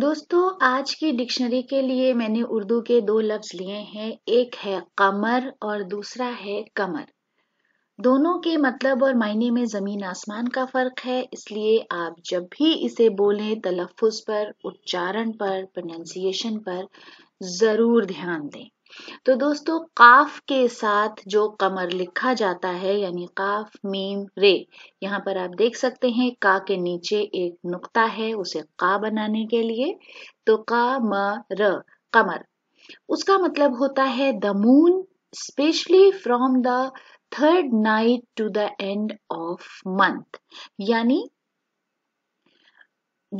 दोस्तों आज की डिक्शनरी के लिए मैंने उर्दू के दो लफ्ज लिए हैं एक है कमर और दूसरा है कमर दोनों के मतलब और मायने में जमीन आसमान का फर्क है इसलिए आप जब भी इसे बोलें तलफ़ पर उच्चारण पर प्रोनाउंसिएशन पर ज़रूर ध्यान दें तो दोस्तों काफ के साथ जो कमर लिखा जाता है यानी काफ मीम रे यहाँ पर आप देख सकते हैं का के नीचे एक नुक्ता है उसे का बनाने के लिए तो का म र कमर उसका मतलब होता है the moon specially from the third night to the end of month यानी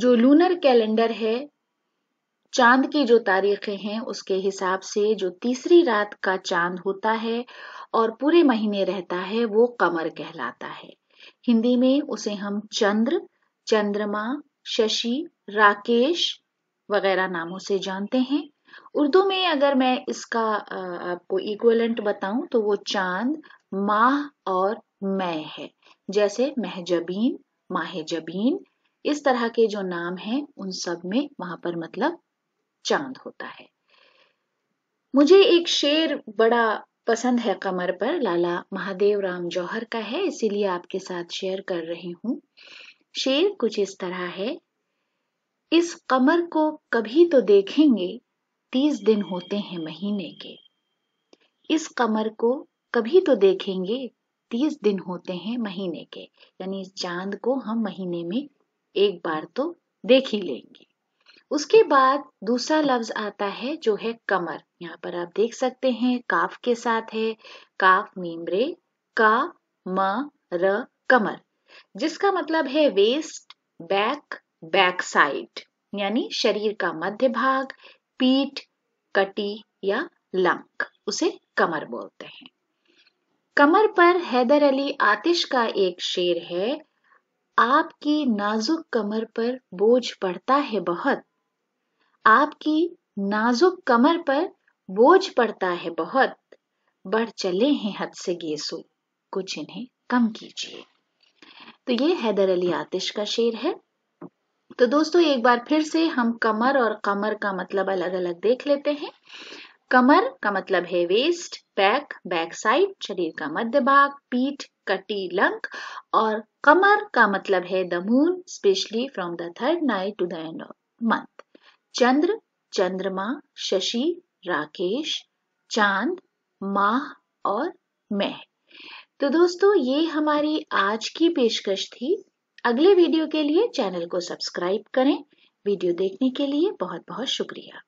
जो लूनर कैलेंडर है चांद की जो तारीखें हैं उसके हिसाब से जो तीसरी रात का चांद होता है और पूरे महीने रहता है वो कमर कहलाता है हिंदी में उसे हम चंद्र चंद्रमा शशि राकेश वगैरह नामों से जानते हैं उर्दू में अगर मैं इसका आपको इक्वलेंट बताऊं तो वो चांद माह और मैं है जैसे महजबीन माहे जबीन इस तरह के जो नाम हैं उन सब में वहां पर मतलब चांद होता है मुझे एक शेर बड़ा पसंद है कमर पर लाला महादेव राम जौहर का है इसीलिए आपके साथ शेयर कर रही हूँ शेर कुछ इस तरह है इस कमर को कभी तो देखेंगे तीस दिन होते हैं महीने के इस कमर को कभी तो देखेंगे तीस दिन होते हैं महीने के यानी इस चांद को हम महीने में एक बार तो देख ही लेंगे उसके बाद दूसरा लफ्ज आता है जो है कमर यहाँ पर आप देख सकते हैं काफ के साथ है काफ मीमरे का म र कमर जिसका मतलब है वेस्ट बैक बैक साइड यानी शरीर का मध्य भाग पीठ कटी या लंक उसे कमर बोलते हैं कमर पर हैदर अली आतिश का एक शेर है आपकी नाजुक कमर पर बोझ पड़ता है बहुत आपकी नाजुक कमर पर बोझ पड़ता है बहुत बढ़ चले हैं हद से गेसु कुछ इन्हें कम कीजिए तो ये हैदर अली आतिश का शेर है तो दोस्तों एक बार फिर से हम कमर और कमर का मतलब अलग अलग देख लेते हैं कमर का मतलब है वेस्ट बैक बैक साइड शरीर का मध्य भाग पीठ कटी लंक और कमर का मतलब है the moon specially from the third night to the end of month चंद्र चंद्रमा शशि राकेश चांद माह और मैं तो दोस्तों ये हमारी आज की पेशकश थी अगले वीडियो के लिए चैनल को सब्सक्राइब करें वीडियो देखने के लिए बहुत बहुत शुक्रिया